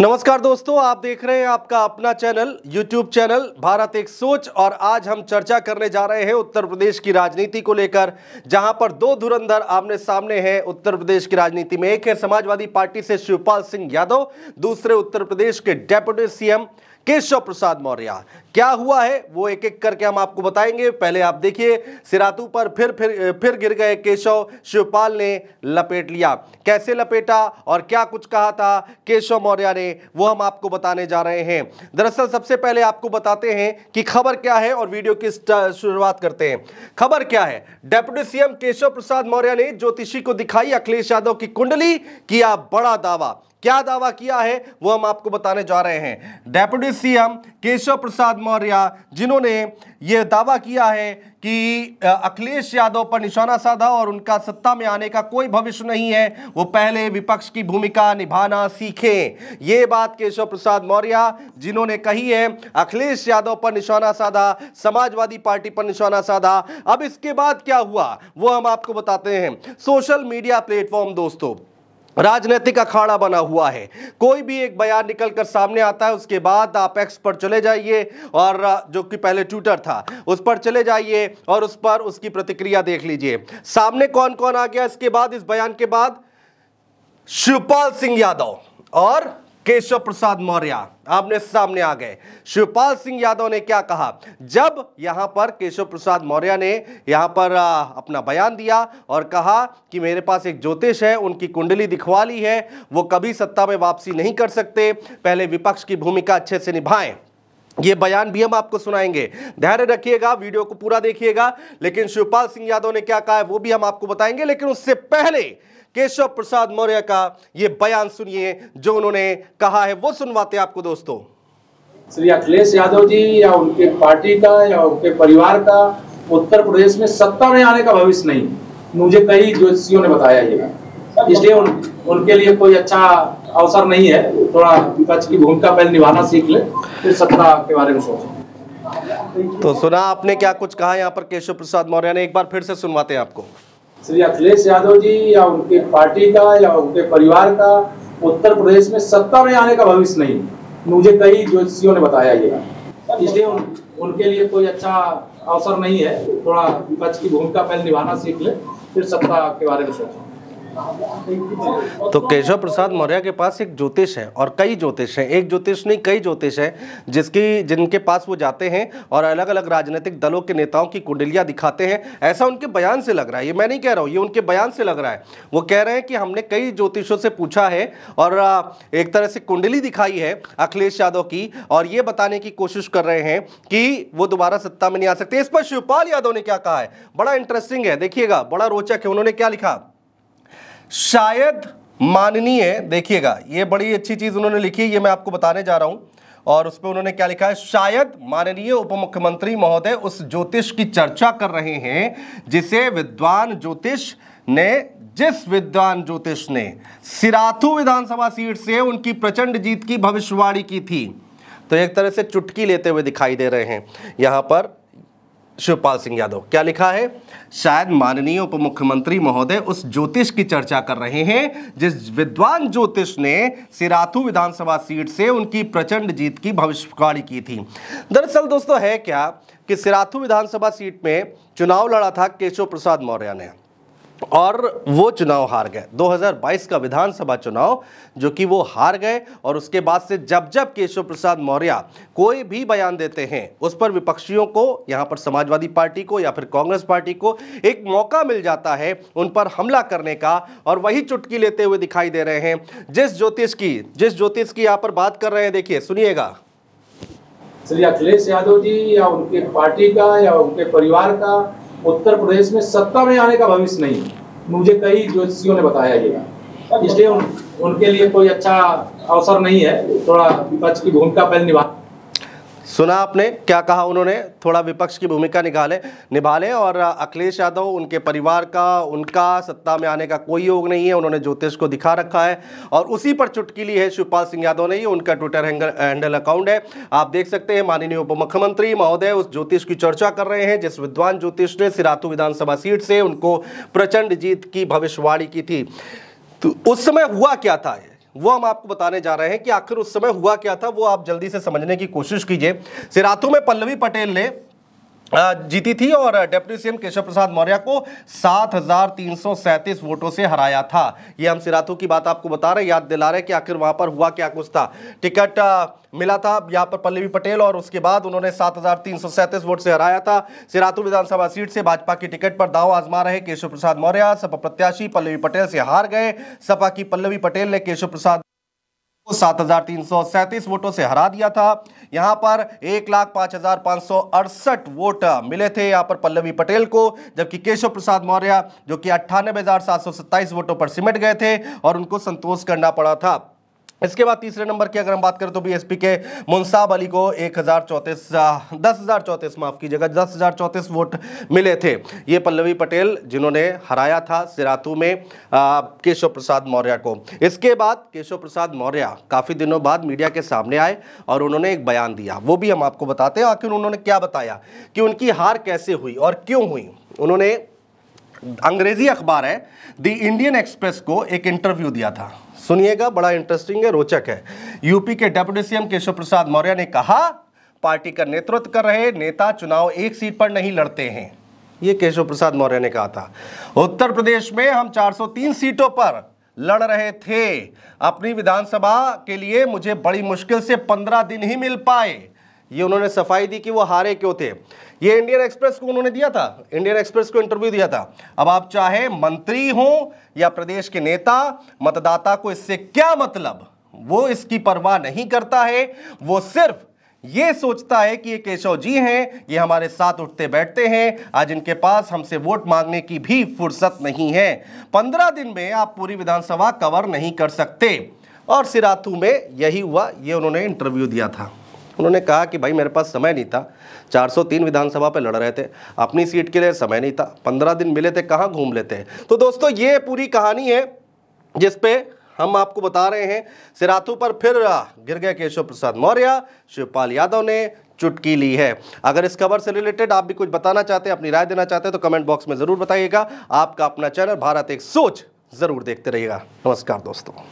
नमस्कार दोस्तों आप देख रहे हैं आपका अपना चैनल यूट्यूब चैनल भारत एक सोच और आज हम चर्चा करने जा रहे हैं उत्तर प्रदेश की राजनीति को लेकर जहां पर दो धुरंधर आमने सामने हैं उत्तर प्रदेश की राजनीति में एक है समाजवादी पार्टी से शिवपाल सिंह यादव दूसरे उत्तर प्रदेश के डेप्यूटी सीएम केशव प्रसाद मौर्य क्या हुआ है वो एक एक करके हम आपको बताएंगे पहले आप देखिए सिरातू पर फिर फिर फिर गिर गए केशव शिवपाल ने लपेट लिया कैसे लपेटा और क्या कुछ कहा था केशव मौर्य ने वो हम आपको बताने जा रहे हैं दरअसल सबसे पहले आपको बताते हैं कि खबर क्या है और वीडियो की शुरुआत करते हैं खबर क्या है डेप्यूटी सीएम केशव प्रसाद मौर्य ने ज्योतिषी को दिखाई अखिलेश यादव की कुंडली किया बड़ा दावा क्या दावा किया है वो हम आपको बताने जा रहे हैं डेप्यूटी सीएम केशव प्रसाद मौर्य जिन्होंने ये दावा किया है कि अखिलेश यादव पर निशाना साधा और उनका सत्ता में आने का कोई भविष्य नहीं है वो पहले विपक्ष की भूमिका निभाना सीखें ये बात केशव प्रसाद मौर्य जिन्होंने कही है अखिलेश यादव पर निशाना साधा समाजवादी पार्टी पर निशाना साधा अब इसके बाद क्या हुआ वो हम आपको बताते हैं सोशल मीडिया प्लेटफॉर्म दोस्तों राजनीतिक अखाड़ा बना हुआ है कोई भी एक बयान निकल कर सामने आता है उसके बाद आप एक्स पर चले जाइए और जो कि पहले ट्विटर था उस पर चले जाइए और उस पर उसकी प्रतिक्रिया देख लीजिए सामने कौन कौन आ गया इसके बाद इस बयान के बाद शिवपाल सिंह यादव और केशव प्रसाद मौर्य आपने सामने आ गए शिवपाल सिंह यादव ने क्या कहा जब यहां पर केशव प्रसाद मौर्य ने यहाँ पर अपना बयान दिया और कहा कि मेरे पास एक ज्योतिष है उनकी कुंडली दिखवा ली है वो कभी सत्ता में वापसी नहीं कर सकते पहले विपक्ष की भूमिका अच्छे से निभाएं ये बयान भी हम आपको सुनाएंगे धैर्य रखिएगा वीडियो को पूरा देखिएगा लेकिन शिवपाल सिंह यादव ने क्या कहा है वो भी हम आपको बताएंगे लेकिन उससे पहले केशव प्रसाद मौर्य का ये बयान सुनिए जो उन्होंने कहा है वो सुनवाते आपको दोस्तों श्री अखिलेश यादव जी या उनके पार्टी का या उनके परिवार का उत्तर प्रदेश में सत्ता में आने का भविष्य नहीं मुझे कई ज्योतिषियों ने बताया ये इसलिए उन, उनके लिए कोई अच्छा अवसर नहीं है थोड़ा विपक्ष की भूमिका पहले निभाना सीख ले फिर सत्ता के बारे में सोचे तो सुना आपने क्या कुछ कहा यहाँ पर केशव प्रसाद मौर्य ने एक बार फिर से सुनवाते हैं आपको श्री अखिलेश यादव जी या उनके पार्टी का या उनके परिवार का उत्तर प्रदेश में सत्ता में आने का भविष्य नहीं मुझे कई ज्योतिषियों ने बताया ये इसलिए उन, उनके लिए कोई अच्छा अवसर नहीं है थोड़ा विपक्ष की भूमिका पहले निभाना सीख ले फिर सत्ता के बारे में सोचो तो केशव प्रसाद मौर्य के पास एक ज्योतिष है और कई ज्योतिष हैं एक ज्योतिष नहीं कई ज्योतिष हैं जिसकी जिनके पास वो जाते हैं और अलग अलग राजनीतिक दलों के नेताओं की कुंडलियां दिखाते हैं ऐसा उनके बयान से लग रहा है ये मैं नहीं कह रहा हूँ ये उनके बयान से लग रहा है वो कह रहे हैं कि हमने कई ज्योतिषों से पूछा है और एक तरह से कुंडली दिखाई है अखिलेश यादव की और ये बताने की कोशिश कर रहे हैं कि वो दोबारा सत्ता में नहीं आ सकते इस पर शिवपाल यादव ने क्या कहा है बड़ा इंटरेस्टिंग है देखिएगा बड़ा रोचक है उन्होंने क्या लिखा शायद माननीय देखिएगा ये बड़ी अच्छी चीज़ उन्होंने लिखी है ये मैं आपको बताने जा रहा हूं और उस पर उन्होंने क्या लिखा है शायद माननीय उप मुख्यमंत्री महोदय उस ज्योतिष की चर्चा कर रहे हैं जिसे विद्वान ज्योतिष ने जिस विद्वान ज्योतिष ने सिराथू विधानसभा सीट से उनकी प्रचंड जीत की भविष्यवाणी की थी तो एक तरह से चुटकी लेते हुए दिखाई दे रहे हैं यहां पर शिवपाल सिंह यादव क्या लिखा है शायद माननीय उप मुख्यमंत्री महोदय उस ज्योतिष की चर्चा कर रहे हैं जिस विद्वान ज्योतिष ने सिराथू विधानसभा सीट से उनकी प्रचंड जीत की भविष्यवाणी की थी दरअसल दोस्तों है क्या कि सिराथू विधानसभा सीट में चुनाव लड़ा था केशव प्रसाद मौर्य ने और वो चुनाव हार गए 2022 का विधानसभा चुनाव जो कि वो हार गए और उसके बाद से जब जब केशव प्रसाद मौर्य कोई भी बयान देते हैं उस पर विपक्षियों को यहाँ पर समाजवादी पार्टी को या फिर कांग्रेस पार्टी को एक मौका मिल जाता है उन पर हमला करने का और वही चुटकी लेते हुए दिखाई दे रहे हैं जिस ज्योतिष की जिस ज्योतिष की यहाँ पर बात कर रहे हैं देखिए सुनिएगा अखिलेश यादव जी या उनके पार्टी का या उनके परिवार का उत्तर प्रदेश में सत्ता में आने का भविष्य नहीं मुझे कई ज्योतिषियों ने बताया ये इसलिए उन, उनके लिए कोई अच्छा अवसर नहीं है थोड़ा विपक्ष की भूमिका पहले निभा सुना आपने क्या कहा उन्होंने थोड़ा विपक्ष की भूमिका निकाले निभाले और अखिलेश यादव उनके परिवार का उनका सत्ता में आने का कोई योग नहीं है उन्होंने ज्योतिष को दिखा रखा है और उसी पर चुटकी ली है शिवपाल सिंह यादव ने ही उनका ट्विटर हैंडल अकाउंट है आप देख सकते हैं माननीय उप मुख्यमंत्री महोदय उस ज्योतिष की चर्चा कर रहे हैं जिस विद्वान ज्योतिष ने सिरातू विधानसभा सीट से उनको प्रचंड जीत की भविष्यवाणी की थी तो उस समय हुआ क्या था वो हम आपको बताने जा रहे हैं कि आखिर उस समय हुआ क्या था वो आप जल्दी से समझने की कोशिश कीजिए सिराथू में पल्लवी पटेल ने जीती थी और डेप्यूटी सीएम केशव प्रसाद मौर्य को सात वोटों से हराया था ये हम सिराथू की बात आपको बता रहे याद दिला रहे कि आखिर वहां पर हुआ क्या कुछ था टिकट मिला था यहाँ पर पल्लवी पटेल और उसके बाद उन्होंने सात वोट से हराया था सिराथू विधानसभा सीट से भाजपा की टिकट पर दाव आजमा रहे केशव प्रसाद मौर्य सपा प्रत्याशी पल्लवी पटेल से हार गए सपा की पल्लवी पटेल ने केशव प्रसाद को सात हजार तीन सौ सैंतीस वोटों से हरा दिया था यहां पर एक लाख पांच हजार पांच सौ अड़सठ वोट मिले थे यहां पर पल्लवी पटेल को जबकि केशव प्रसाद मौर्य जो कि अट्ठानबे हजार सात सौ सत्ताईस वोटों पर सिमट गए थे और उनको संतोष करना पड़ा था इसके बाद तीसरे नंबर की अगर हम बात करें तो बीएसपी के मुनसाब अली को एक हज़ार चौंतीस दस हज़ार चौंतीस माफ़ कीजिएगा दस हज़ार चौंतीस वोट मिले थे ये पल्लवी पटेल जिन्होंने हराया था सिरातू में केशव प्रसाद मौर्य को इसके बाद केशव प्रसाद मौर्य काफ़ी दिनों बाद मीडिया के सामने आए और उन्होंने एक बयान दिया वो भी हम आपको बताते हैं आखिर उन्होंने क्या बताया कि उनकी हार कैसे हुई और क्यों हुई उन्होंने अंग्रेज़ी अखबार है द इंडियन एक्सप्रेस को एक इंटरव्यू दिया था सुनिएगा बड़ा इंटरेस्टिंग है रोचक है यूपी के डेप्यूटी सीएम केशव प्रसाद मौर्य ने कहा पार्टी का नेतृत्व कर रहे नेता चुनाव एक सीट पर नहीं लड़ते हैं ये केशव प्रसाद मौर्य ने कहा था उत्तर प्रदेश में हम 403 सीटों पर लड़ रहे थे अपनी विधानसभा के लिए मुझे बड़ी मुश्किल से 15 दिन ही मिल पाए ये उन्होंने सफाई दी कि वो हारे क्यों थे ये इंडियन एक्सप्रेस को उन्होंने दिया था इंडियन एक्सप्रेस को इंटरव्यू दिया था अब आप चाहे मंत्री हों या प्रदेश के नेता मतदाता को इससे क्या मतलब वो इसकी परवाह नहीं करता है वो सिर्फ ये सोचता है कि ये केशव जी हैं ये हमारे साथ उठते बैठते हैं आज इनके पास हमसे वोट मांगने की भी फुर्सत नहीं है पंद्रह दिन में आप पूरी विधानसभा कवर नहीं कर सकते और सिराथू में यही हुआ ये उन्होंने इंटरव्यू दिया था उन्होंने कहा कि भाई मेरे पास समय नहीं था 403 विधानसभा पर लड़ रहे थे अपनी सीट के लिए समय नहीं था 15 दिन मिले थे कहाँ घूम लेते हैं तो दोस्तों ये पूरी कहानी है जिसपे हम आपको बता रहे हैं सिराथू पर फिर गिर गए केशव प्रसाद मौर्य शिवपाल यादव ने चुटकी ली है अगर इस खबर से रिलेटेड आप भी कुछ बताना चाहते हैं अपनी राय देना चाहते हैं तो कमेंट बॉक्स में ज़रूर बताइएगा आपका अपना चैनल भारत एक सोच ज़रूर देखते रहिएगा नमस्कार दोस्तों